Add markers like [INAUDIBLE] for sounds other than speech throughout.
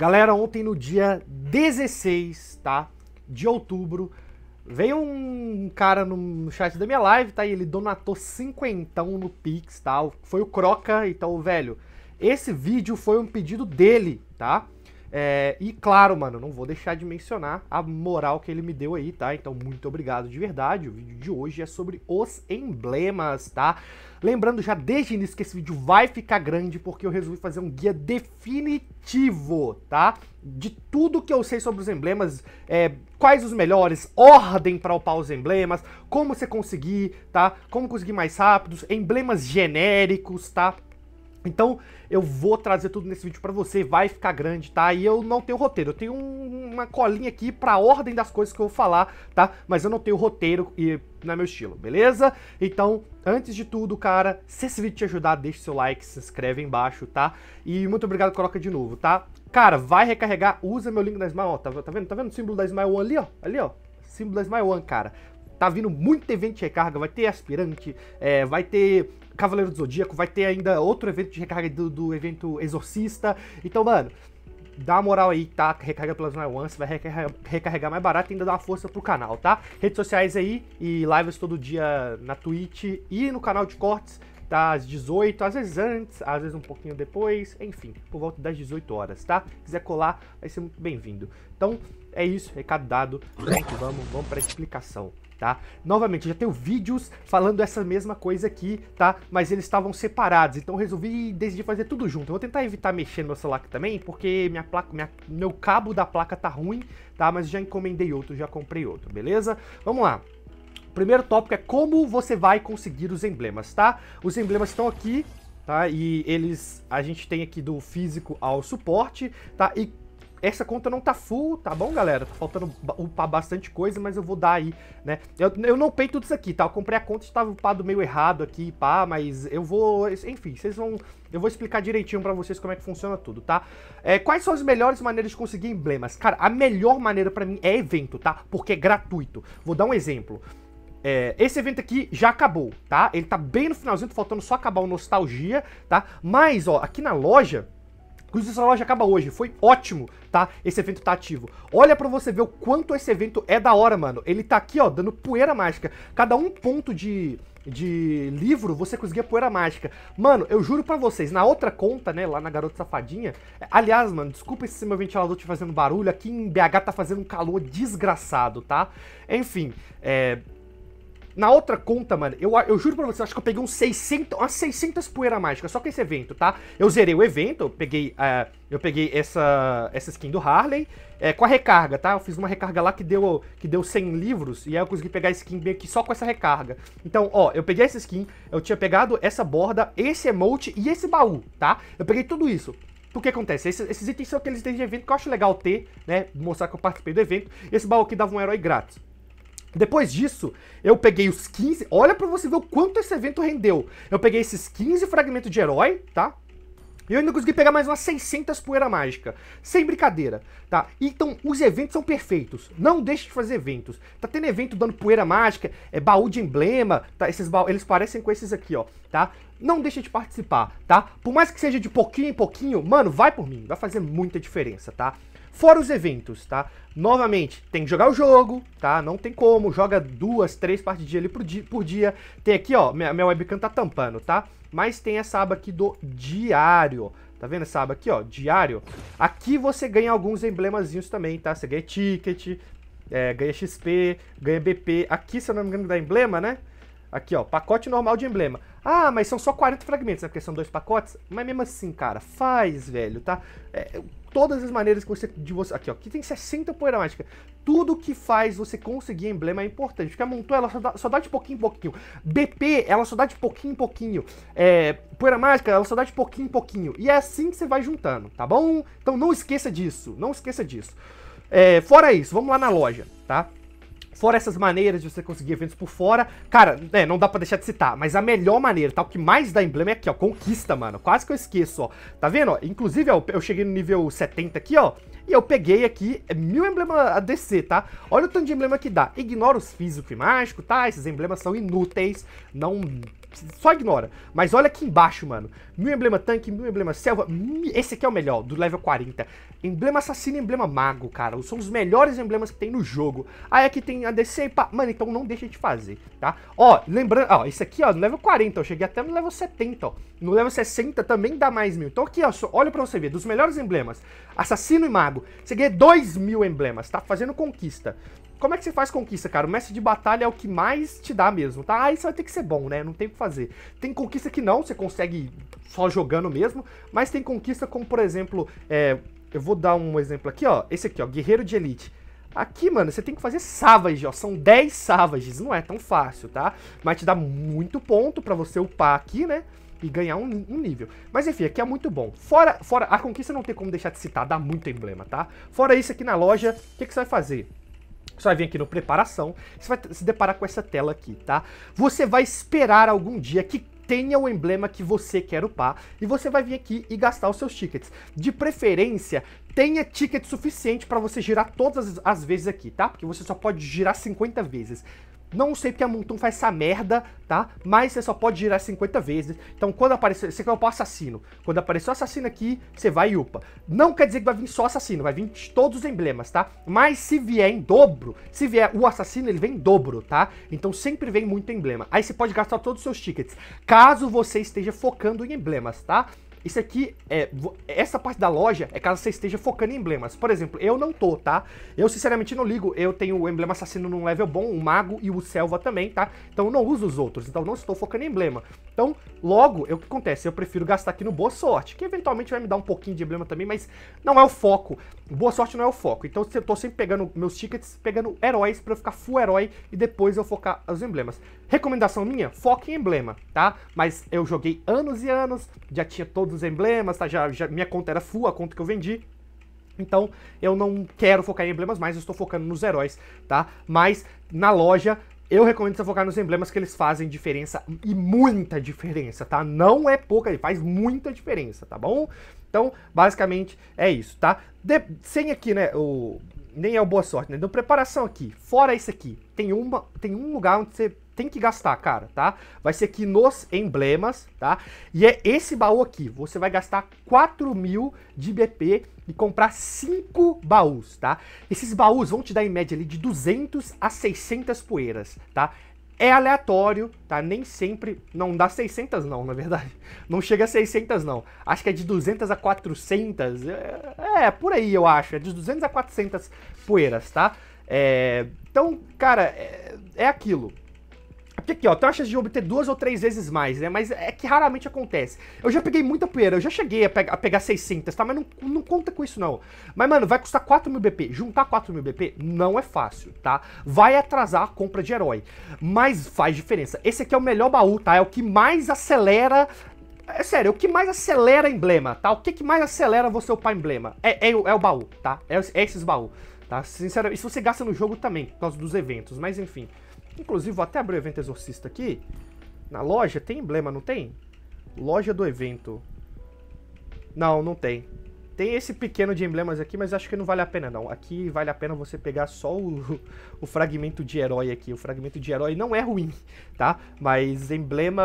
Galera, ontem no dia 16, tá? De outubro, veio um cara no chat da minha live, tá? E ele donatou cinquentão no Pix, tá? Foi o Croca, então, velho, esse vídeo foi um pedido dele, tá? É, e claro, mano, não vou deixar de mencionar a moral que ele me deu aí, tá? Então, muito obrigado de verdade. O vídeo de hoje é sobre os emblemas, tá? Lembrando já desde o início que esse vídeo vai ficar grande, porque eu resolvi fazer um guia definitivo, tá? De tudo que eu sei sobre os emblemas, é, quais os melhores, ordem para upar os emblemas, como você conseguir, tá? Como conseguir mais rápidos, emblemas genéricos, tá? Então, eu vou trazer tudo nesse vídeo para você, vai ficar grande, tá? E eu não tenho roteiro, eu tenho um, uma colinha aqui pra ordem das coisas que eu vou falar, tá? Mas eu não tenho roteiro e não é meu estilo, beleza? Então, antes de tudo, cara, se esse vídeo te ajudar, deixa seu like, se inscreve aí embaixo, tá? E muito obrigado, coloca de novo, tá? Cara, vai recarregar, usa meu link da Smile, ó, tá, tá vendo? Tá vendo o símbolo da Smile One ali, ó? Ali, ó. Símbolo da Smile One, cara tá vindo muito evento de recarga, vai ter aspirante, é, vai ter Cavaleiro do Zodíaco, vai ter ainda outro evento de recarga do, do evento Exorcista. Então, mano, dá uma moral aí, tá? Recarga pelas My One, vai recarregar, mais barato e ainda dá uma força pro canal, tá? Redes sociais aí e lives todo dia na Twitch e no canal de cortes das tá? 18, às vezes antes, às vezes um pouquinho depois, enfim, por volta das 18 horas, tá? Se quiser colar, vai ser muito bem-vindo. Então, é isso, recado dado. Vamos, vamos, vamos para explicação tá? Novamente, já tenho vídeos falando essa mesma coisa aqui, tá? Mas eles estavam separados, então resolvi decidir fazer tudo junto. Eu vou tentar evitar mexer no meu celular aqui também, porque minha placa, minha, meu cabo da placa tá ruim, tá? Mas já encomendei outro, já comprei outro, beleza? Vamos lá. Primeiro tópico é como você vai conseguir os emblemas, tá? Os emblemas estão aqui, tá? E eles a gente tem aqui do físico ao suporte, tá? E essa conta não tá full, tá bom, galera? Tá faltando upar bastante coisa, mas eu vou dar aí, né? Eu, eu não upei tudo isso aqui, tá? Eu comprei a conta, estava upado meio errado aqui, pá, mas eu vou... Enfim, vocês vão... Eu vou explicar direitinho pra vocês como é que funciona tudo, tá? É, quais são as melhores maneiras de conseguir emblemas? Cara, a melhor maneira pra mim é evento, tá? Porque é gratuito. Vou dar um exemplo. É, esse evento aqui já acabou, tá? Ele tá bem no finalzinho, faltando só acabar o Nostalgia, tá? Mas, ó, aqui na loja Inclusive, essa loja acaba hoje. Foi ótimo, tá? Esse evento tá ativo. Olha pra você ver o quanto esse evento é da hora, mano. Ele tá aqui, ó, dando poeira mágica. Cada um ponto de, de livro, você conseguia poeira mágica. Mano, eu juro pra vocês, na outra conta, né, lá na Garota Safadinha... Aliás, mano, desculpa esse meu ventilador te fazendo barulho. Aqui em BH tá fazendo um calor desgraçado, tá? Enfim, é... Na outra conta, mano, eu, eu juro pra você, eu acho que eu peguei uns 600, umas 600 poeira mágica só com esse evento, tá? Eu zerei o evento, eu peguei, uh, eu peguei essa, essa skin do Harley é, com a recarga, tá? Eu fiz uma recarga lá que deu, que deu 100 livros e aí eu consegui pegar a skin meio aqui só com essa recarga. Então, ó, eu peguei essa skin, eu tinha pegado essa borda, esse emote e esse baú, tá? Eu peguei tudo isso. Por que acontece? Esses, esses itens são aqueles itens de evento que eu acho legal ter, né? Mostrar que eu participei do evento. Esse baú aqui dava um herói grátis. Depois disso, eu peguei os 15. Olha para você ver o quanto esse evento rendeu. Eu peguei esses 15 fragmentos de herói, tá? E eu ainda consegui pegar mais umas 600 poeira mágica. Sem brincadeira, tá? Então, os eventos são perfeitos. Não deixe de fazer eventos. Tá tendo evento dando poeira mágica, é baú de emblema, tá? Esses baú, eles parecem com esses aqui, ó, tá? Não deixe de participar, tá? Por mais que seja de pouquinho em pouquinho, mano, vai por mim. Vai fazer muita diferença, tá? Fora os eventos, tá? Novamente, tem que jogar o jogo, tá? Não tem como, joga duas, três partes de dia ali por dia. Por dia. Tem aqui, ó, minha, minha webcam tá tampando, tá? Mas tem essa aba aqui do diário, Tá vendo essa aba aqui, ó? Diário. Aqui você ganha alguns emblemazinhos também, tá? Você ganha ticket, é, ganha XP, ganha BP. Aqui, se eu não me engano, dá emblema, né? Aqui, ó, pacote normal de emblema. Ah, mas são só 40 fragmentos, né? Porque são dois pacotes. Mas mesmo assim, cara, faz, velho, tá? É, todas as maneiras que você, de você. Aqui, ó. Aqui tem 60 poeira mágica. Tudo que faz você conseguir emblema é importante. Porque a Montu, ela só dá, só dá, de pouquinho em pouquinho. BP, ela só dá de pouquinho em pouquinho. É, poeira mágica, ela só dá de pouquinho em pouquinho. E é assim que você vai juntando, tá bom? Então não esqueça disso. Não esqueça disso. É, fora isso, vamos lá na loja, tá? Fora essas maneiras de você conseguir eventos por fora, cara, é, não dá pra deixar de citar, mas a melhor maneira, tá? O que mais dá emblema é aqui, ó, conquista, mano. Quase que eu esqueço, ó. Tá vendo, ó? Inclusive, ó, eu cheguei no nível 70 aqui, ó, e eu peguei aqui é mil emblemas descer, tá? Olha o tanto de emblema que dá. Ignora os físicos e mágicos, tá? Esses emblemas são inúteis, não só ignora. Mas olha aqui embaixo, mano. Mil emblema tanque, mil emblema selva. Esse aqui é o melhor, do level 40. Emblema assassino e emblema mago, cara. São os melhores emblemas que tem no jogo. Aí aqui tem a DC e pá. Mano, então não deixa de fazer, tá? Ó, lembrando, ó, esse aqui, ó, no level 40, eu cheguei até no level 70, ó. No level 60 também dá mais mil. Então aqui, ó, só, olha pra você ver, dos melhores emblemas. Assassino e mago. Você ganha 2 mil emblemas, tá? Fazendo conquista. Como é que você faz conquista, cara? O mestre de batalha é o que mais te dá mesmo, tá? Ah, isso vai ter que ser bom, né? Não tem o que fazer. Tem conquista que não, você consegue só jogando mesmo, mas tem conquista como, por exemplo, é, eu vou dar um exemplo aqui, ó. Esse aqui, ó, Guerreiro de Elite. Aqui, mano, você tem que fazer Savage, ó. São 10 Savages, não é tão fácil, tá? Mas te dá muito ponto pra você upar aqui, né? E ganhar um, um, nível. Mas enfim, aqui é muito bom. Fora, fora, a conquista não tem como deixar de citar, dá muito emblema, tá? Fora isso aqui na loja, o que, que você vai fazer? Você vai vir aqui no preparação, você vai se deparar com essa tela aqui, tá? Você vai esperar algum dia que tenha o emblema que você quer upar e você vai vir aqui e gastar os seus tickets. De preferência, tenha ticket suficiente para você girar todas as vezes aqui, tá? Porque você só pode girar 50 vezes. Não sei porque a Montum faz essa merda, tá? Mas você só pode girar 50 vezes. Então, quando aparecer... Você quer upar assassino. Quando aparecer o assassino aqui, você vai e upa. Não quer dizer que vai vir só assassino. Vai vir todos os emblemas, tá? Mas se vier em dobro... Se vier o assassino, ele vem em dobro, tá? Então, sempre vem muito emblema. Aí você pode gastar todos os seus tickets. Caso você esteja focando em emblemas, tá? Isso aqui é. Essa parte da loja é caso você esteja focando em emblemas. Por exemplo, eu não tô, tá? Eu sinceramente não ligo. Eu tenho o emblema assassino num level bom, o mago e o selva também, tá? Então eu não uso os outros. Então não estou focando em emblema. Então, logo, é o que acontece? Eu prefiro gastar aqui no boa sorte, que eventualmente vai me dar um pouquinho de emblema também, mas não é o foco. Boa sorte não é o foco. Então eu tô sempre pegando meus tickets, pegando heróis para ficar full herói e depois eu focar os emblemas. Recomendação minha: foque em emblema, tá? Mas eu joguei anos e anos, já tinha todo todos os emblemas, tá? Já, já, minha conta era full, a conta que eu vendi. Então, eu não quero focar em emblemas mais, eu estou focando nos heróis, tá? Mas na loja eu recomendo você focar nos emblemas que eles fazem diferença e muita diferença, tá? Não é pouca, faz muita diferença, tá bom? Então, basicamente é isso, tá? De, sem aqui, né, o nem é o boa sorte, né? Deu então, preparação aqui. Fora isso aqui, tem uma tem um lugar onde você tem que gastar, cara, tá? Vai ser aqui nos emblemas, tá? E é esse baú aqui. Você vai gastar 4 mil de BP e comprar 5 baús, tá? Esses baús vão te dar em média ali de 200 a 600 poeiras, tá? É aleatório, tá? Nem sempre... Não dá 600 não, na verdade. [LAUGHS] Não chega a 600 não. Acho que é de 200 a 400. É, é por aí, eu acho. É de 200 a 400 poeiras, tá? É, então, cara, é, é aquilo porque aqui, ó, taxas de obter duas ou três vezes mais, né? Mas é que raramente acontece. Eu já peguei muita poeira, eu já cheguei a, pe a pegar 600, tá? Mas não, não, conta com isso, não. Mas, mano, vai custar 4 mil BP. Juntar 4 mil BP não é fácil, tá? Vai atrasar a compra de herói. Mas faz diferença. Esse aqui é o melhor baú, tá? É o que mais acelera é sério, é o que mais acelera emblema, tá? O que, que mais acelera você upar emblema? É, é, é o baú, tá? É, é esses baús, tá? Sinceramente, isso você gasta no jogo também, por causa dos eventos, mas enfim. Inclusive, vou até abrir o evento exorcista aqui. Na loja tem emblema, não tem? Loja do evento. Não, não tem. Tem esse pequeno de emblemas aqui, mas acho que não vale a pena não. Aqui vale a pena você pegar só o, [LAUGHS] o fragmento de herói aqui. O fragmento de herói não é ruim, tá? Mas emblema...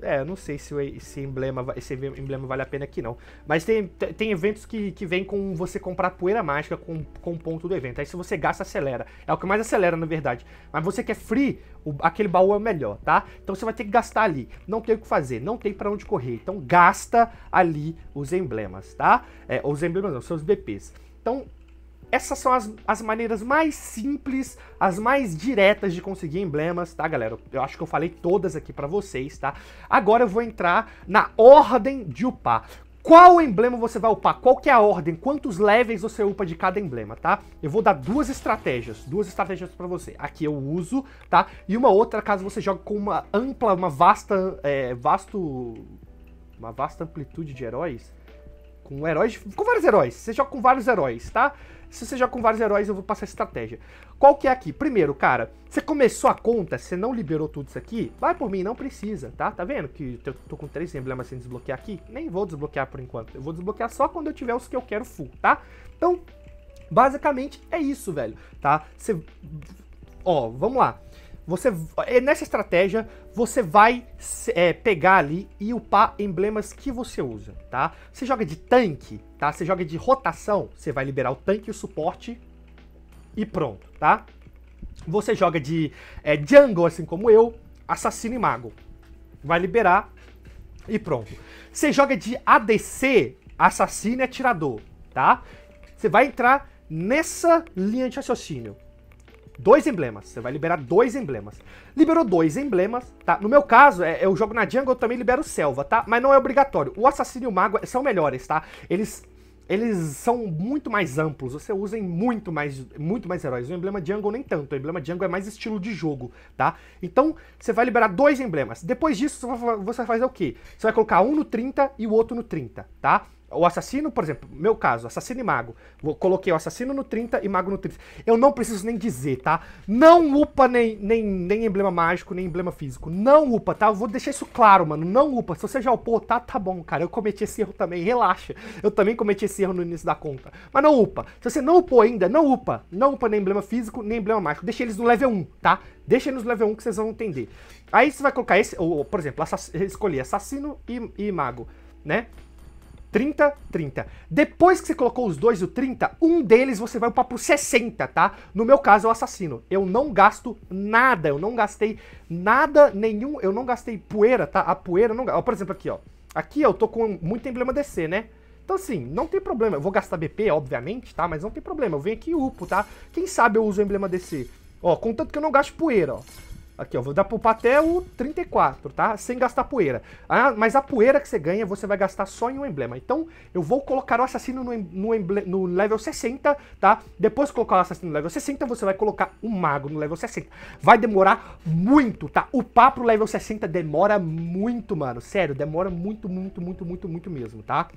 É, não sei se esse emblema, esse emblema vale a pena aqui não. Mas tem, tem eventos que, que vem com você comprar poeira mágica com, com ponto do evento. Aí se você gasta, acelera. É o que mais acelera, na verdade. Mas você quer free, o, aquele baú é o melhor, tá? Então você vai ter que gastar ali. Não tem o que fazer, não tem para onde correr. Então gasta ali os emblemas, tá? É, os emblemas não, seus BPs. Então, essas são as, as maneiras mais simples, as mais diretas de conseguir emblemas, tá, galera? Eu acho que eu falei todas aqui para vocês, tá? Agora eu vou entrar na ordem de upar. Qual emblema você vai upar? Qual que é a ordem? Quantos levels você upa de cada emblema, tá? Eu vou dar duas estratégias, duas estratégias para você. Aqui eu uso, tá? E uma outra caso você jogue com uma ampla, uma vasta, é, vasto, uma vasta amplitude de heróis com heróis, com vários heróis. Você joga com vários heróis, tá? Se você joga com vários heróis, eu vou passar a estratégia. Qual que é aqui? Primeiro, cara, você começou a conta, você não liberou tudo isso aqui, vai por mim, não precisa, tá? Tá vendo que eu tô com três emblemas sem desbloquear aqui? Nem vou desbloquear por enquanto. Eu vou desbloquear só quando eu tiver os que eu quero full, tá? Então, basicamente é isso, velho, tá? Você... Ó, vamos lá. Você, é, nessa estratégia, você vai é, pegar ali e upar emblemas que você usa, tá? Você joga de tanque, tá? Você joga de rotação, você vai liberar o tanque e o suporte e pronto, tá? Você joga de é, jungle, assim como eu, assassino e mago. Vai liberar e pronto. Você joga de ADC, assassino e atirador, tá? Você vai entrar nessa linha de raciocínio dois emblemas. Você vai liberar dois emblemas. Liberou dois emblemas, tá? No meu caso, é, eu jogo na jungle, eu também libero selva, tá? Mas não é obrigatório. O assassino e o mago são melhores, tá? Eles eles são muito mais amplos, você usa em muito mais, muito mais heróis. O emblema Jungle nem tanto, o emblema Jungle é mais estilo de jogo, tá? Então, você vai liberar dois emblemas. Depois disso, você vai fazer o quê? Você vai colocar um no 30 e o outro no 30, tá? O assassino, por exemplo, meu caso, assassino e mago. coloquei o assassino no 30 e mago no 30. Eu não preciso nem dizer, tá? Não upa nem, nem, nem emblema mágico, nem emblema físico. Não upa, tá? Eu vou deixar isso claro, mano. Não upa. Se você já upou, tá, tá bom, cara. Eu cometi esse erro também, relaxa. Eu também cometi esse erro no início da conta. Mas não upa. Se você não upou ainda, não upa. Não upa nem emblema físico, nem emblema mágico. Deixa eles no level 1, tá? Deixa eles no level 1 que vocês vão entender. Aí você vai colocar esse, ou, por exemplo, assass escolhi assassino e, e mago, né? 30, 30. Depois que você colocou os dois e o 30, um deles você vai para pro 60, tá? No meu caso, é o assassino. Eu não gasto nada, eu não gastei nada nenhum, eu não gastei poeira, tá? A poeira não ó, Por exemplo, aqui, ó. Aqui eu tô com muito emblema DC, né? Então, assim, não tem problema. Eu vou gastar BP, obviamente, tá? Mas não tem problema. Eu venho aqui e upo, tá? Quem sabe eu uso o emblema DC. Ó, contanto que eu não gasto poeira, ó. Aqui, ó, vou dar pro até o 34, tá? Sem gastar poeira. Ah, mas a poeira que você ganha, você vai gastar só em um emblema. Então, eu vou colocar o assassino no, no, no level 60, tá? Depois de colocar o assassino no level 60, você vai colocar o mago no level 60. Vai demorar muito, tá? Upar pro level 60 demora muito, mano. Sério, demora muito, muito, muito, muito, muito mesmo, tá?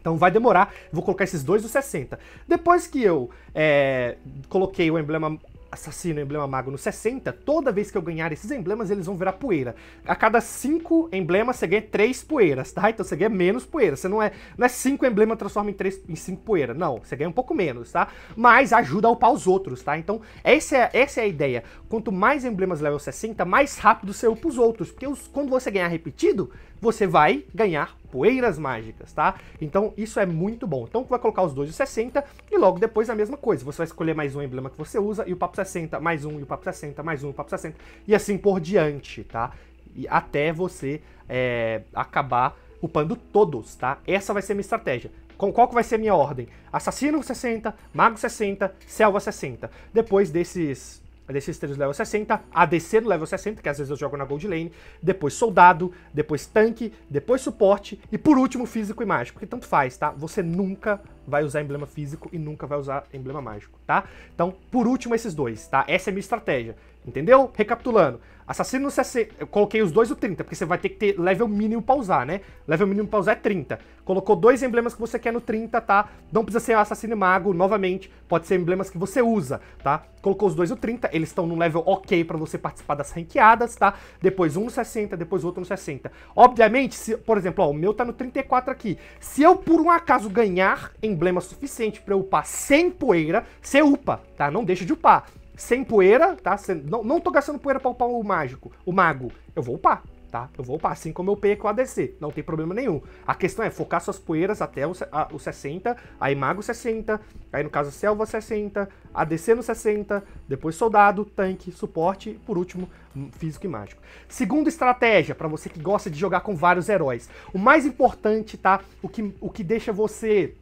Então vai demorar, vou colocar esses dois no 60. Depois que eu é, coloquei o emblema assassino, emblema mago no 60, toda vez que eu ganhar esses emblemas, eles vão virar poeira. A cada 5 emblemas, você ganha 3 poeiras, tá? Então você ganha menos poeira. Você não é 5 não é cinco emblemas transforma em 5 em cinco poeira. Não, você ganha um pouco menos, tá? Mas ajuda a upar os outros, tá? Então essa é, essa é a ideia. Quanto mais emblemas level 60, mais rápido você upa os outros. Porque os, quando você ganhar repetido, você vai ganhar poeiras mágicas, tá? Então isso é muito bom. Então tu vai colocar os dois de 60 e logo depois a mesma coisa. Você vai escolher mais um emblema que você usa e o papo 60, mais um, e o papo 60, mais um, e o papo 60 e assim por diante, tá? E até você é, acabar upando todos, tá? Essa vai ser a minha estratégia. Com qual que vai ser a minha ordem? Assassino 60, Mago 60, Selva 60. Depois desses desses três level 60, ADC no level 60, que às vezes eu jogo na gold lane, depois soldado, depois tanque, depois suporte e por último físico e mágico, porque tanto faz, tá? Você nunca vai usar emblema físico e nunca vai usar emblema mágico, tá? Então, por último esses dois, tá? Essa é a minha estratégia. Entendeu? Recapitulando. Assassino no CC, eu coloquei os dois o 30, porque você vai ter que ter level mínimo pra usar, né? Level mínimo pra usar é 30. Colocou dois emblemas que você quer no 30, tá? Não precisa ser assassino e mago, novamente, pode ser emblemas que você usa, tá? Colocou os dois o 30, eles estão num level ok pra você participar das ranqueadas, tá? Depois um no 60, depois outro no 60. Obviamente, se, por exemplo, ó, o meu tá no 34 aqui. Se eu, por um acaso, ganhar emblema suficiente pra eu upar sem poeira, você upa, tá? Não deixa de upar sem poeira, tá? Sem, não, não tô gastando poeira pra upar o mágico, o mago. Eu vou upar, tá? Eu vou upar, assim como eu upei com o ADC, não tem problema nenhum. A questão é focar suas poeiras até o, a, o 60, aí mago 60, aí no caso selva 60, ADC no 60, depois soldado, tanque, suporte, por último, hum, físico e mágico. Segunda estratégia, para você que gosta de jogar com vários heróis. O mais importante, tá? O que, o que deixa você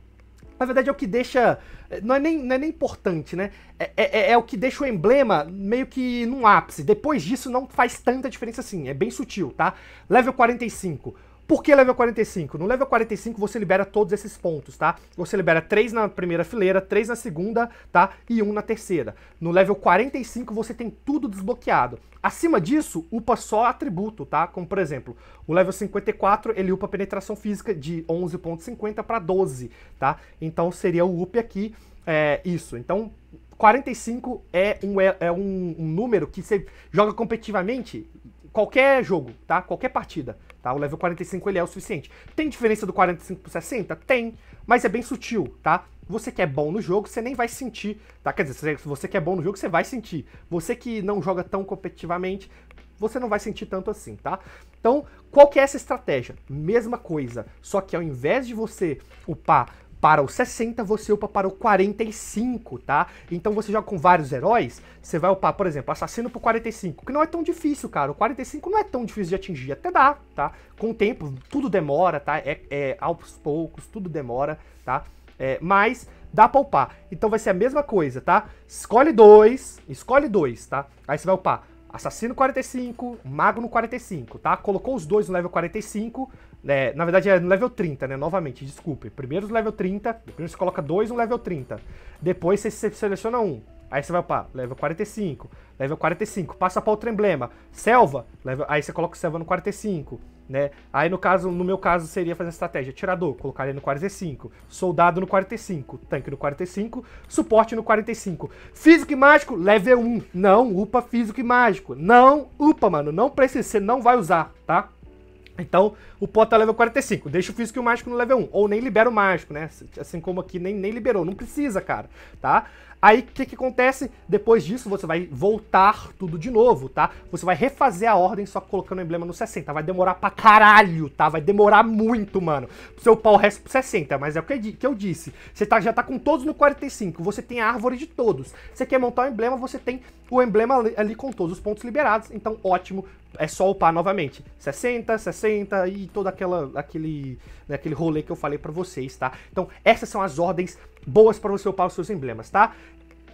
na verdade é o que deixa. Não é nem, não é nem importante, né? É, é, é, é, o que deixa o emblema meio que num ápice. Depois disso não faz tanta diferença assim, é bem sutil, tá? Level 45. Por que level 45? No level 45 você libera todos esses pontos, tá? Você libera 3 na primeira fileira, 3 na segunda, tá? E 1 um na terceira. No level 45 você tem tudo desbloqueado. Acima disso, upa só atributo, tá? Como por exemplo, o level 54, ele upa penetração física de 11.50 para 12, tá? Então seria o up aqui, é, isso. Então, 45 é um, é, é um, um número que você joga competitivamente qualquer jogo, tá? Qualquer partida tá? O level 45 ele é o suficiente. Tem diferença do 45 pro 60? Tem, mas é bem sutil, tá? Você que é bom no jogo, você nem vai sentir, tá? Quer dizer, você que é bom no jogo, você vai sentir. Você que não joga tão competitivamente, você não vai sentir tanto assim, tá? Então, qual que é essa estratégia? Mesma coisa, só que ao invés de você upar para o 60, você upa para o 45, tá? Então você joga com vários heróis, você vai upar, por exemplo, assassino pro 45, que não é tão difícil, cara. O 45 não é tão difícil de atingir, até dá, tá? Com o tempo, tudo demora, tá? É, é aos poucos, tudo demora, tá? É, mas dá pra upar. Então vai ser a mesma coisa, tá? Escolhe dois, escolhe dois, tá? Aí você vai upar Assassino 45, Mago no 45, tá? Colocou os dois no level 45, é, na verdade é no level 30, né? Novamente, desculpe. Primeiro level 30, primeiro você coloca dois no level 30. Depois você seleciona um. Aí você vai para level 45, level 45, passa pra outro emblema, selva, level, aí você coloca o selva no 45, né? Aí no caso, no meu caso seria fazer a estratégia tirador, colocar ele no 45, soldado no 45, tanque no 45, suporte no 45. Físico e mágico, level 1. Não upa físico e mágico. Não upa, mano, não precisa, você não vai usar, tá? Então, o Pó tá é level 45, deixa o físico e o mágico no level 1, ou nem libera o mágico, né? Assim como aqui nem, nem liberou, não precisa, cara, tá? Aí, o que que acontece? Depois disso, você vai voltar tudo de novo, tá? Você vai refazer a ordem só colocando o emblema no 60, vai demorar pra caralho, tá? Vai demorar muito, mano. Seu pau resta pro 60, mas é o que eu disse. Você tá, já tá com todos no 45, você tem a árvore de todos. Você quer montar o um emblema, você tem o emblema ali com todos os pontos liberados, então ótimo, é só upar novamente. 60, 60 e todo aquela, aquele, né, aquele rolê que eu falei para vocês, tá? Então, essas são as ordens boas para você upar os seus emblemas, tá?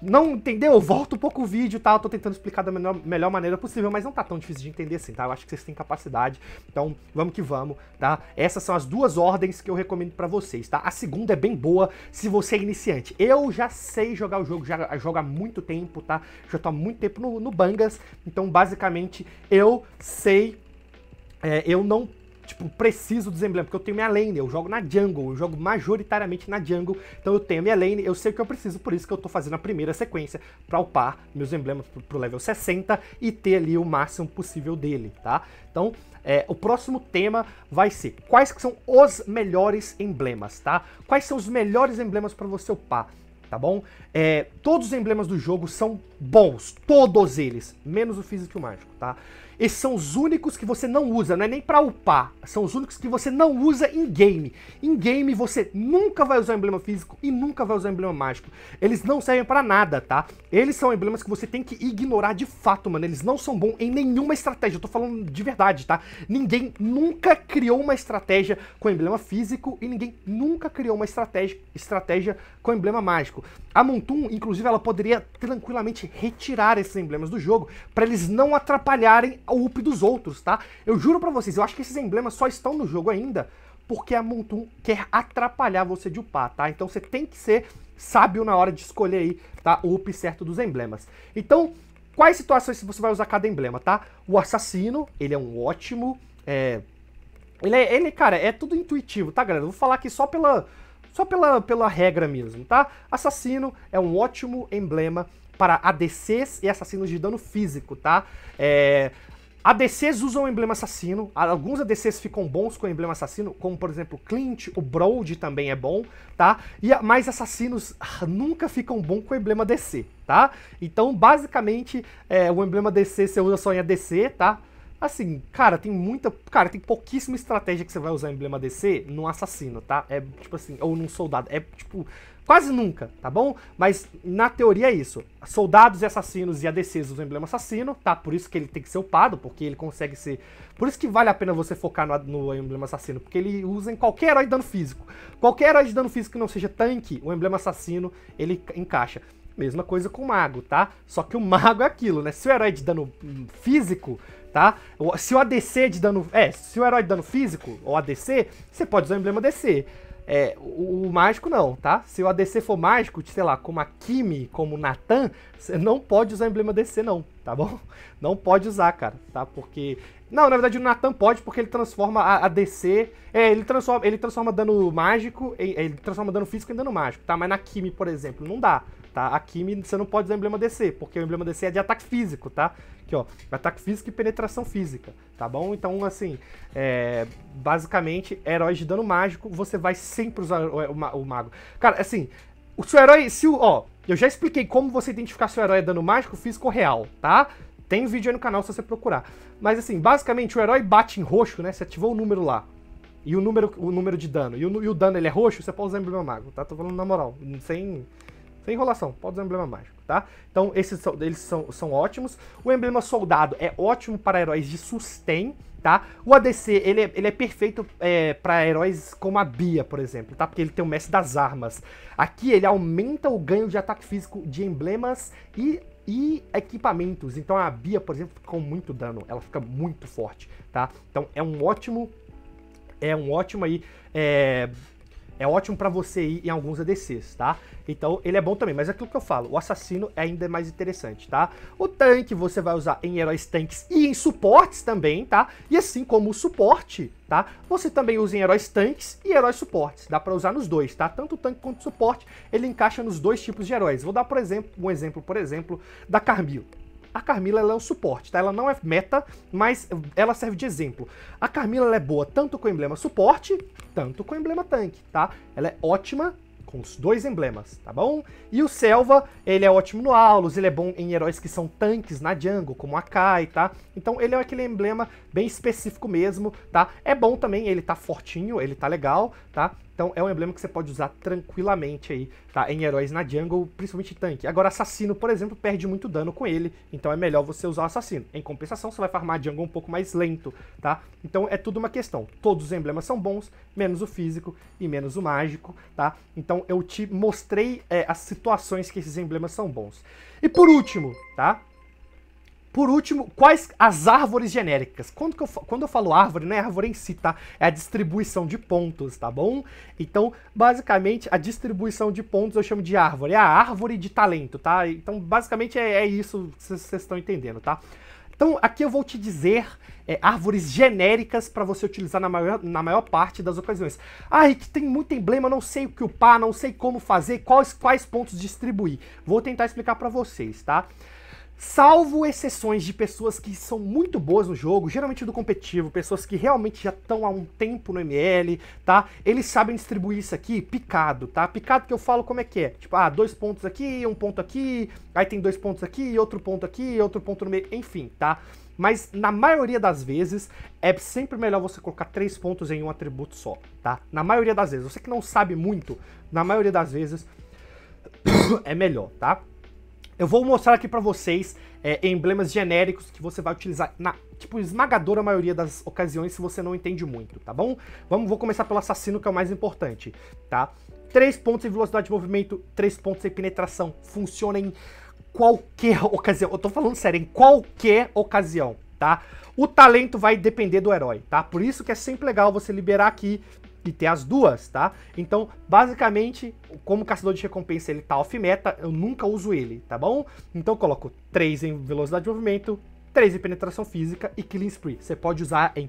não entendeu, volta um pouco o vídeo e tá? tal. tô tentando explicar da melhor, melhor, maneira possível, mas não tá tão difícil de entender assim, tá? Eu acho que vocês têm capacidade. Então, vamos que vamos, tá? Essas são as duas ordens que eu recomendo para vocês, tá? A segunda é bem boa se você é iniciante. Eu já sei jogar o jogo, já jogo há muito tempo, tá? Já tô há muito tempo no, no Bangas. Então, basicamente, eu sei. É, eu não tipo, preciso dos emblemas, porque eu tenho minha lane, eu jogo na jungle, eu jogo majoritariamente na jungle, então eu tenho minha lane, eu sei o que eu preciso, por isso que eu tô fazendo a primeira sequência, pra upar meus emblemas pro, pro level 60 e ter ali o máximo possível dele, tá? Então, é, o próximo tema vai ser quais são os melhores emblemas, tá? Quais são os melhores emblemas para você upar, tá bom? É, todos os emblemas do jogo são bons, todos eles, menos o físico e o mágico, tá? Esses são os únicos que você não usa, não é nem para upar. São os únicos que você não usa em game. Em game você nunca vai usar emblema físico e nunca vai usar emblema mágico. Eles não servem para nada, tá? Eles são emblemas que você tem que ignorar de fato, mano. Eles não são bons em nenhuma estratégia. Eu tô falando de verdade, tá? Ninguém nunca criou uma estratégia com emblema físico e ninguém nunca criou uma estratégia, estratégia com emblema mágico. A Montum, inclusive, ela poderia tranquilamente retirar esses emblemas do jogo para eles não atrapalharem o up dos outros, tá? Eu juro para vocês, eu acho que esses emblemas só estão no jogo ainda porque a Montum quer atrapalhar você de upar, tá? Então você tem que ser sábio na hora de escolher aí, tá? O up certo dos emblemas. Então, quais situações você vai usar cada emblema, tá? O assassino, ele é um ótimo. É... Ele, é, ele, cara, é tudo intuitivo, tá, galera? Eu vou falar aqui só pela. Só pela, pela regra mesmo, tá? Assassino é um ótimo emblema para ADCs e assassinos de dano físico, tá? É, ADCs usam o emblema assassino, alguns ADCs ficam bons com o emblema assassino, como por exemplo Clint, o Brode também é bom, tá? E mais assassinos [LAUGHS] nunca ficam bom com o emblema DC, tá? Então, basicamente, é, o emblema DC você usa só em ADC, tá? Assim, cara, tem muita. Cara, tem pouquíssima estratégia que você vai usar emblema DC num assassino, tá? É tipo assim, ou num soldado. É tipo Quase nunca, tá bom? Mas na teoria é isso. Soldados e assassinos e ADCs usam o emblema assassino, tá? Por isso que ele tem que ser upado, porque ele consegue ser. Por isso que vale a pena você focar no, no emblema assassino, porque ele usa em qualquer herói de dano físico. Qualquer herói de dano físico que não seja tanque, o emblema assassino ele encaixa. Mesma coisa com o mago, tá? Só que o [LAUGHS] mago é aquilo, né? Se o herói de dano hum, físico, tá? Se o ADC é de dano. É, se o herói de dano físico, ou ADC, você pode usar o emblema DC. É, o, o, mágico não, tá? Se o ADC for mágico, sei lá, como a Kimi, como o Natan, você não pode usar emblema ADC não, tá bom? [LAUGHS] Não pode usar, cara, tá? Porque... Não, na verdade o Natan pode porque ele transforma a, DC... É, ele transforma, ele transforma dano mágico, ele transforma dano físico em dano mágico, tá? Mas na Kimi, por exemplo, não dá tá? a Kimi você não pode usar o emblema DC, porque o emblema DC é de ataque físico, tá? Aqui, ó, ataque físico e penetração física, tá bom? Então, assim, é, basicamente, heróis de dano mágico, você vai sempre usar o, o, o mago. Cara, assim, o seu herói, se o, ó, eu já expliquei como você identificar se o herói é dano mágico, físico ou real, tá? Tem vídeo aí no canal se você procurar. Mas assim, basicamente o herói bate em roxo, né? Você ativou o número lá. E o número, o número de dano. E o, e o dano ele é roxo, você pode usar emblema mago, tá? Tô falando na moral, sem sem enrolação, pode usar emblema mágico, tá? Então, esses são, eles são, são ótimos. O emblema soldado é ótimo para heróis de sustain, tá? O ADC, ele é, ele é perfeito é, para heróis como a Bia, por exemplo, tá? Porque ele tem o mestre das armas. Aqui ele aumenta o ganho de ataque físico de emblemas e e equipamentos. Então a Bia, por exemplo, fica com muito dano, ela fica muito forte, tá? Então é um ótimo é um ótimo aí é, é ótimo para você ir em alguns ADCs, tá? Então ele é bom também, mas é aquilo que eu falo, o assassino é ainda mais interessante, tá? O tanque você vai usar em heróis tanques e em suportes também, tá? E assim como o suporte, tá? Você também usa em heróis tanques e heróis suportes, dá para usar nos dois, tá? Tanto o tanque quanto o suporte, ele encaixa nos dois tipos de heróis. Vou dar por exemplo, um exemplo, por exemplo, da Carmilla. A Carmila ela é o suporte, tá? Ela não é meta, mas ela serve de exemplo. A Carmila é boa tanto com o emblema suporte, tanto com o emblema tanque, tá? Ela é ótima com os dois emblemas, tá bom? E o Selva, ele é ótimo no Aulos, ele é bom em heróis que são tanques na jungle, como a Kai, tá? Então ele é aquele emblema bem específico mesmo, tá? É bom também, ele tá fortinho, ele tá legal, tá? Então é um emblema que você pode usar tranquilamente aí, tá? Em heróis na jungle, principalmente tanque. Agora, assassino, por exemplo, perde muito dano com ele, então é melhor você usar o assassino. Em compensação, você vai farmar jungle um pouco mais lento, tá? Então é tudo uma questão. Todos os emblemas são bons, menos o físico e menos o mágico, tá? Então eu te mostrei é, as situações que esses emblemas são bons. E por último, tá? Por último, quais as árvores genéricas? Quando, eu, quando eu falo árvore, não é árvore em si, tá? É a distribuição de pontos, tá bom? Então, basicamente, a distribuição de pontos eu chamo de árvore. É a árvore de talento, tá? Então, basicamente, é, é isso que vocês estão entendendo, tá? Então, aqui eu vou te dizer é, árvores genéricas para você utilizar na maior, na maior parte das ocasiões. Ah, Rick, tem muito emblema, não sei o que upar, não sei como fazer, quais, quais pontos distribuir. Vou tentar explicar para vocês, tá? Salvo exceções de pessoas que são muito boas no jogo, geralmente do competitivo, pessoas que realmente já estão há um tempo no ML, tá? Eles sabem distribuir isso aqui picado, tá? Picado que eu falo como é que é. Tipo, ah, dois pontos aqui, um ponto aqui, aí tem dois pontos aqui, outro ponto aqui, outro ponto no meio, enfim, tá? Mas na maioria das vezes é sempre melhor você colocar três pontos em um atributo só, tá? Na maioria das vezes. Você que não sabe muito, na maioria das vezes [COUGHS] é melhor, tá? Eu vou mostrar aqui para vocês é, emblemas genéricos que você vai utilizar na tipo, esmagadora maioria das ocasiões se você não entende muito, tá bom? Vamos, vou começar pelo assassino, que é o mais importante, tá? Três pontos em velocidade de movimento, três pontos em penetração. Funciona em qualquer [LAUGHS] ocasião. Eu tô falando sério, em qualquer ocasião, tá? O talento vai depender do herói, tá? Por isso que é sempre legal você liberar aqui e ter as duas, tá? Então, basicamente, como caçador de recompensa ele tá off-meta, eu nunca uso ele, tá bom? Então eu coloco 3 em velocidade de movimento, 3 em penetração física e killing spree. Você pode usar em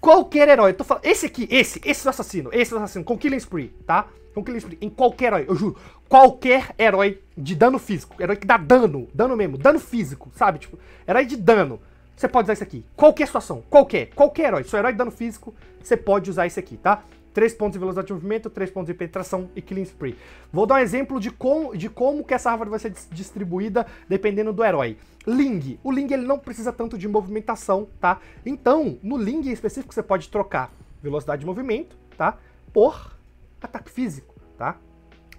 qualquer herói. Eu tô falando, esse aqui, esse, esse assassino, esse assassino, com killing spree, tá? Com killing spree, em qualquer herói, eu juro. Qualquer herói de dano físico, herói que dá dano, dano mesmo, dano físico, sabe? Tipo, herói de dano. Você pode usar isso aqui. Qualquer situação, qualquer, qualquer herói, seu herói de dano físico, você pode usar isso aqui, tá? 3 pontos de velocidade de movimento, 3 pontos de penetração e killing spree. Vou dar um exemplo de como, de como que essa árvore vai ser distribuída dependendo do herói. Ling. O Ling ele não precisa tanto de movimentação, tá? Então, no Ling em específico, você pode trocar velocidade de movimento, tá? Por ataque físico, tá?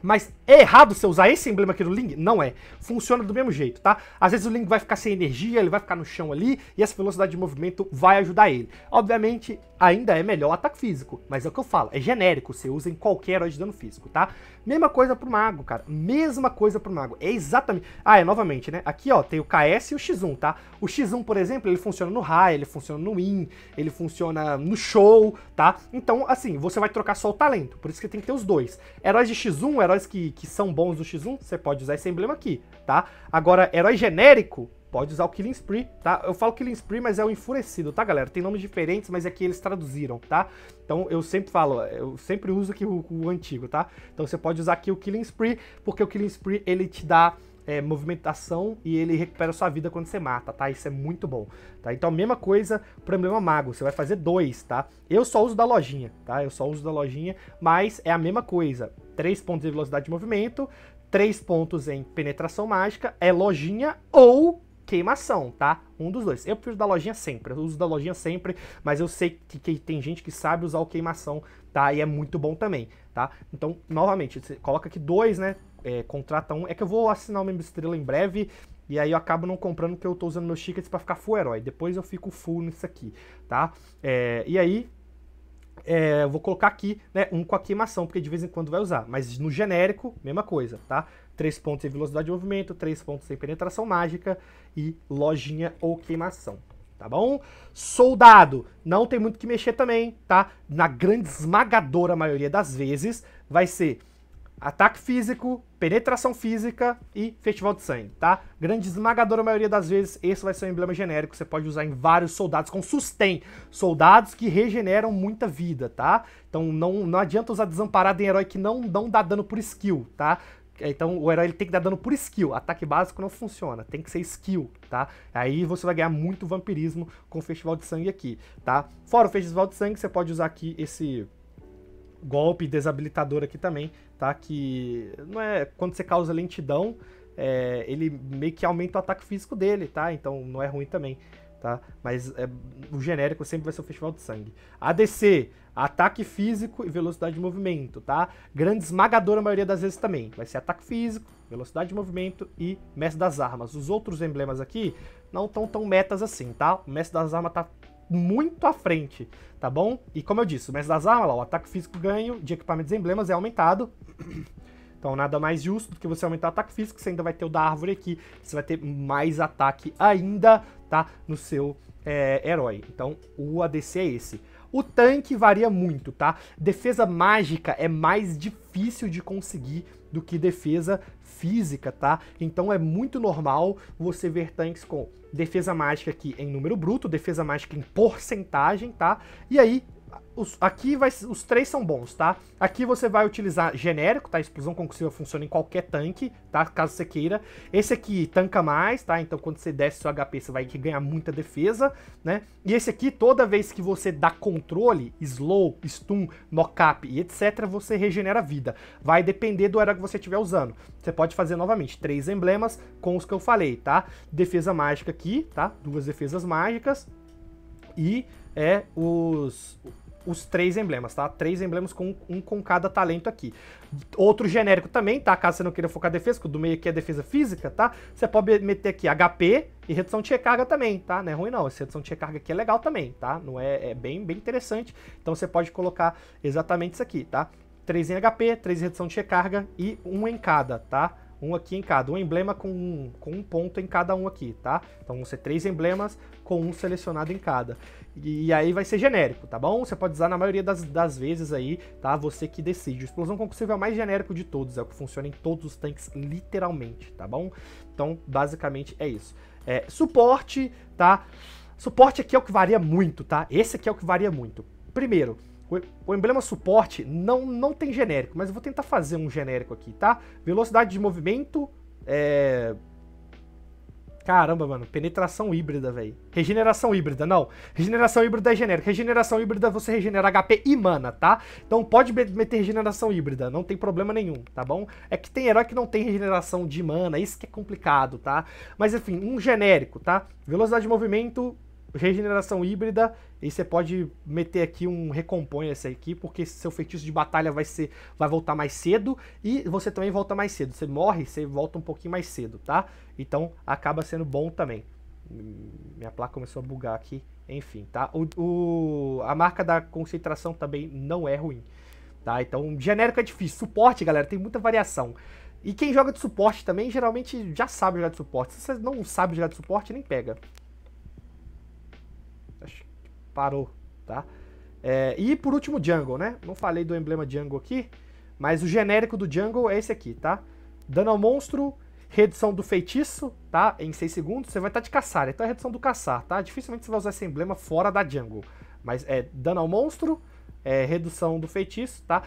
Mas é errado você usar esse emblema aqui do Ling? Não é. Funciona do mesmo jeito, tá? Às vezes o Ling vai ficar sem energia, ele vai ficar no chão ali, e essa velocidade de movimento vai ajudar ele. Obviamente, ainda é melhor o ataque físico, mas é o que eu falo, é genérico, você usa em qualquer herói de dano físico, tá? Mesma coisa pro mago, cara. Mesma coisa pro mago. É exatamente. Ah, é novamente, né? Aqui, ó, tem o KS e o X1, tá? O X1, por exemplo, ele funciona no high, ele funciona no in, ele funciona no show, tá? Então, assim, você vai trocar só o talento. Por isso que tem que ter os dois. Heróis de X1, heróis que, que são bons no X1, você pode usar esse emblema aqui, tá? Agora, herói genérico, pode usar o Killing Spree, tá? Eu falo Killing Spree, mas é o Enfurecido, tá, galera? Tem nomes diferentes, mas é que eles traduziram, tá? Então eu sempre falo, eu sempre uso aqui o, o antigo, tá? Então você pode usar aqui o Killing Spree, porque o Killing Spree ele te dá é, movimentação e ele recupera sua vida quando você mata, tá? Isso é muito bom, tá? Então, mesma coisa pro Emblema Mago, você vai fazer dois, tá? Eu só uso da lojinha, tá? Eu só uso da lojinha, mas é a mesma coisa. Três pontos de velocidade de movimento, três pontos em penetração mágica, é lojinha ou queimação, tá? Um dos dois. Eu prefiro da lojinha sempre, eu uso da lojinha sempre, mas eu sei que, que tem gente que sabe usar o queimação, tá? E é muito bom também, tá? Então, novamente, você coloca aqui dois, né? É, contrata um. É que eu vou assinar o membro estrela em breve, e aí eu acabo não comprando porque eu tô usando meus tickets para ficar full herói. Depois eu fico full nisso aqui, tá? É, e aí, é, eu vou colocar aqui, né, um com a queimação, porque de vez em quando vai usar. Mas no genérico, mesma coisa, tá? 3 pontos em velocidade de movimento, 3 pontos em penetração mágica e lojinha ou queimação. Tá bom? Soldado, não tem muito que mexer também, tá? Na grande esmagadora maioria das vezes, vai ser ataque físico, penetração física e festival de sangue, tá? Grande esmagadora maioria das vezes, esse vai ser um emblema genérico, você pode usar em vários soldados com sustém. soldados que regeneram muita vida, tá? Então não, não adianta usar desamparado em herói que não, não dá dano por skill, tá? É, então o herói ele tem que dar dano por skill. Ataque básico não funciona, tem que ser skill, tá? Aí você vai ganhar muito vampirismo com o Festival de Sangue aqui, tá? Fora o Festival de Sangue, você pode usar aqui esse golpe desabilitador aqui também, tá? Que não é quando você causa lentidão, é, ele meio que aumenta o ataque físico dele, tá? Então não é ruim também tá? Mas é, o genérico sempre vai ser o Festival de Sangue. ADC, ataque físico e velocidade de movimento, tá? Grande esmagadora maioria das vezes também. Vai ser ataque físico, velocidade de movimento e mestre das armas. Os outros emblemas aqui não estão tão metas assim, tá? O mestre das armas tá muito à frente, tá bom? E como eu disse, o mestre das armas, lá, o ataque físico ganho de equipamentos e emblemas é aumentado. [COUGHS] Então nada mais justo do que você aumentar o ataque físico, você ainda vai ter o da árvore aqui, você vai ter mais ataque ainda, tá? No seu é, herói. Então, o ADC é esse. O tanque varia muito, tá? Defesa mágica é mais difícil de conseguir do que defesa física, tá? Então é muito normal você ver tanques com defesa mágica aqui em número bruto, defesa mágica em porcentagem, tá? E aí os, aqui vai, os três são bons, tá? Aqui você vai utilizar genérico, tá? Explosão concursiva funciona em qualquer tanque, tá? Caso você queira. Esse aqui tanca mais, tá? Então quando você desce seu HP, você vai ganhar muita defesa, né? E esse aqui, toda vez que você dá controle, slow, stun, knock-up e etc, você regenera vida. Vai depender do era que você estiver usando. Você pode fazer novamente três emblemas com os que eu falei, tá? Defesa mágica aqui, tá? Duas defesas mágicas. E é os os três emblemas, tá? Três emblemas com um com cada talento aqui. Outro genérico também, tá? Caso você não queira focar defesa, que o do meio aqui é defesa física, tá? Você pode meter aqui HP e redução de recarga também, tá? Não é ruim não, essa redução de recarga aqui é legal também, tá? Não é, é bem, bem interessante. Então você pode colocar exatamente isso aqui, tá? três em HP, três em redução de recarga e um em cada, tá? um aqui em cada, um emblema com um, com um ponto em cada um aqui, tá? Então vão ser três emblemas com um selecionado em cada. E, e aí vai ser genérico, tá bom? Você pode usar na maioria das, das vezes aí, tá? Você que decide. O explosão concursiva é o mais genérico de todos, é o que funciona em todos os tanques, literalmente, tá bom? Então, basicamente é isso. É, suporte, tá? Suporte aqui é o que varia muito, tá? Esse aqui é o que varia muito. Primeiro, o emblema suporte não, não tem genérico, mas eu vou tentar fazer um genérico aqui, tá? Velocidade de movimento, é... Caramba, mano, penetração híbrida, velho. Regeneração híbrida, não. Regeneração híbrida é genérico. Regeneração híbrida você regenera HP e mana, tá? Então pode meter regeneração híbrida, não tem problema nenhum, tá bom? É que tem herói que não tem regeneração de mana, isso que é complicado, tá? Mas enfim, um genérico, tá? Velocidade de movimento, regeneração híbrida, e você pode meter aqui um recompõe essa aqui, porque seu feitiço de batalha vai ser vai voltar mais cedo e você também volta mais cedo. Você morre, você volta um pouquinho mais cedo, tá? Então acaba sendo bom também. Minha placa começou a bugar aqui, enfim, tá? O, o a marca da concentração também não é ruim, tá? Então genérico é difícil. Suporte, galera, tem muita variação. E quem joga de suporte também geralmente já sabe jogar de suporte. Se você não sabe jogar de suporte, nem pega, parou, tá? É, e por último, Jungle, né? Não falei do emblema Jungle aqui, mas o genérico do Jungle é esse aqui, tá? Dano ao monstro, redução do feitiço, tá? Em 6 segundos, você vai estar tá de caçar, então é redução do caçar, tá? Dificilmente você vai usar esse emblema fora da Jungle, mas é dano ao monstro, é redução do feitiço, tá?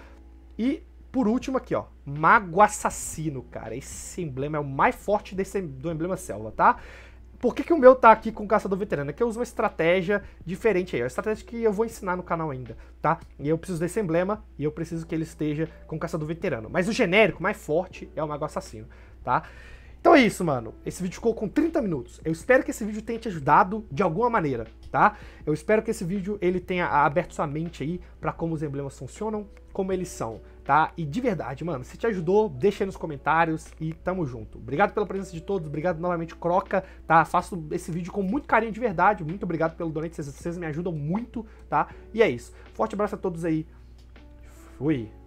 E por último aqui, ó, Mago Assassino, cara. Esse emblema é o mais forte desse, do emblema Selva, tá? Por que, que o meu tá aqui com o Caçador Veterano? É que eu uso uma estratégia diferente aí, é uma estratégia que eu vou ensinar no canal ainda, tá? E eu preciso desse emblema e eu preciso que ele esteja com o Caçador Veterano. Mas o genérico mais forte é o Mago Assassino, tá? Então é isso, mano. Esse vídeo ficou com 30 minutos. Eu espero que esse vídeo tenha te ajudado de alguma maneira, tá? Eu espero que esse vídeo ele tenha aberto sua mente aí para como os emblemas funcionam, como eles são tá? E de verdade, mano, se te ajudou, deixa aí nos comentários e tamo junto. Obrigado pela presença de todos, obrigado novamente, Croca, tá? Faço esse vídeo com muito carinho de verdade, muito obrigado pelo donate, vocês, vocês me ajudam muito, tá? E é isso. Forte abraço a todos aí. Fui.